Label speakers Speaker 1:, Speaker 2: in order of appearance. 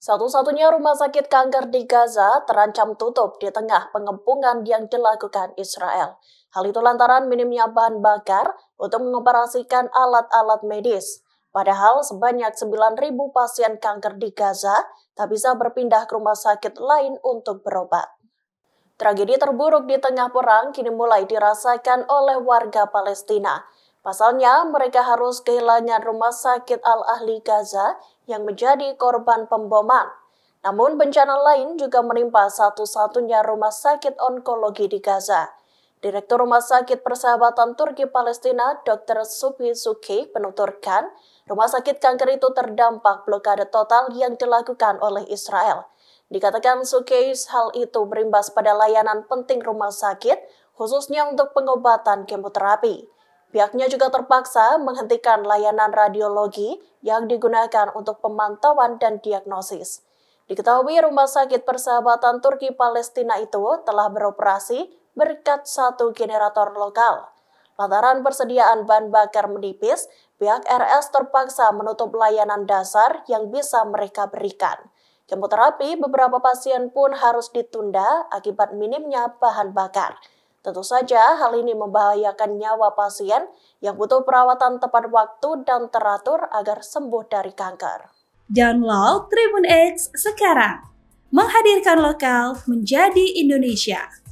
Speaker 1: Satu-satunya rumah sakit kanker di Gaza terancam tutup di tengah pengepungan yang dilakukan Israel. Hal itu lantaran minimnya bahan bakar untuk mengoperasikan alat-alat medis. Padahal sebanyak 9.000 pasien kanker di Gaza tak bisa berpindah ke rumah sakit lain untuk berobat. Tragedi terburuk di tengah perang kini mulai dirasakan oleh warga Palestina. Pasalnya, mereka harus kehilangan rumah sakit Al-Ahli Gaza yang menjadi korban pemboman. Namun bencana lain juga menimpa satu-satunya rumah sakit onkologi di Gaza. Direktur Rumah Sakit Persahabatan Turki Palestina, Dr. Subhi Suki, menuturkan, rumah sakit kanker itu terdampak blokade total yang dilakukan oleh Israel. Dikatakan Sukeis hal itu berimbas pada layanan penting rumah sakit, khususnya untuk pengobatan kemoterapi. Pihaknya juga terpaksa menghentikan layanan radiologi yang digunakan untuk pemantauan dan diagnosis. Diketahui Rumah Sakit Persahabatan Turki Palestina itu telah beroperasi berkat satu generator lokal. Lantaran persediaan bahan bakar menipis, pihak RS terpaksa menutup layanan dasar yang bisa mereka berikan. Kemoterapi beberapa pasien pun harus ditunda akibat minimnya bahan bakar. Tentu saja hal ini membahayakan nyawa pasien yang butuh perawatan tepat waktu dan teratur
Speaker 2: agar sembuh dari kanker. Download Tribun X sekarang. Menghadirkan lokal menjadi Indonesia.